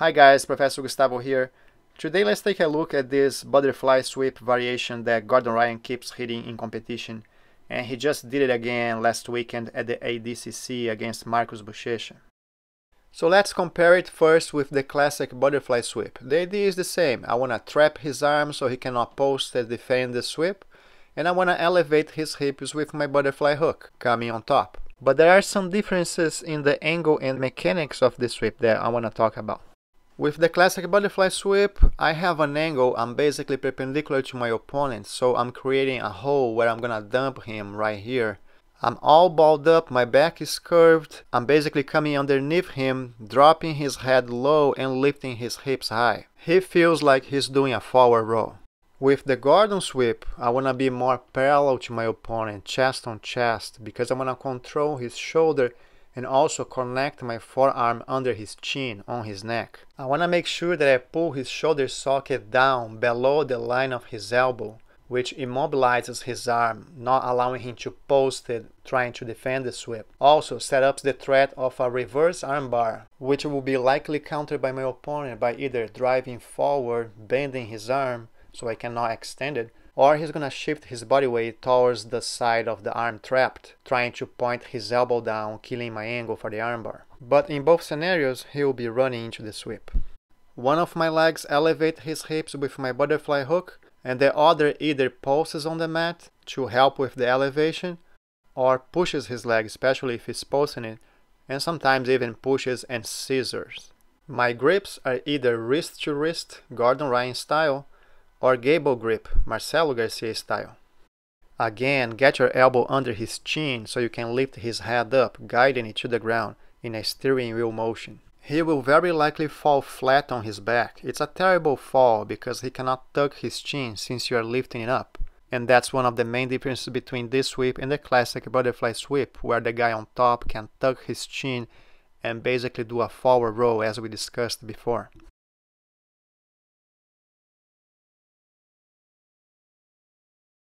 Hi guys, Professor Gustavo here. Today let's take a look at this butterfly sweep variation that Gordon Ryan keeps hitting in competition and he just did it again last weekend at the ADCC against Marcus Buchecha. So let's compare it first with the classic butterfly sweep. The idea is the same, I wanna trap his arm so he cannot post and defend the sweep and I wanna elevate his hips with my butterfly hook coming on top. But there are some differences in the angle and mechanics of the sweep that I wanna talk about. With the classic butterfly sweep, I have an angle, I'm basically perpendicular to my opponent, so I'm creating a hole where I'm gonna dump him right here. I'm all balled up, my back is curved, I'm basically coming underneath him, dropping his head low and lifting his hips high. He feels like he's doing a forward roll. With the garden sweep, I wanna be more parallel to my opponent, chest on chest, because I wanna control his shoulder and also connect my forearm under his chin on his neck. I want to make sure that I pull his shoulder socket down below the line of his elbow, which immobilizes his arm, not allowing him to post it trying to defend the sweep. Also set up the threat of a reverse armbar, which will be likely countered by my opponent by either driving forward, bending his arm, so I can now extend it or he's gonna shift his body weight towards the side of the arm trapped, trying to point his elbow down, killing my angle for the armbar. But in both scenarios, he will be running into the sweep. One of my legs elevates his hips with my butterfly hook, and the other either pulses on the mat to help with the elevation, or pushes his leg, especially if he's pulsing it, and sometimes even pushes and scissors. My grips are either wrist to wrist, Gordon Ryan style, or gable grip, Marcelo Garcia style. Again, get your elbow under his chin so you can lift his head up, guiding it to the ground in a steering wheel motion. He will very likely fall flat on his back. It's a terrible fall because he cannot tuck his chin since you are lifting it up. And that's one of the main differences between this sweep and the classic butterfly sweep, where the guy on top can tuck his chin and basically do a forward roll as we discussed before.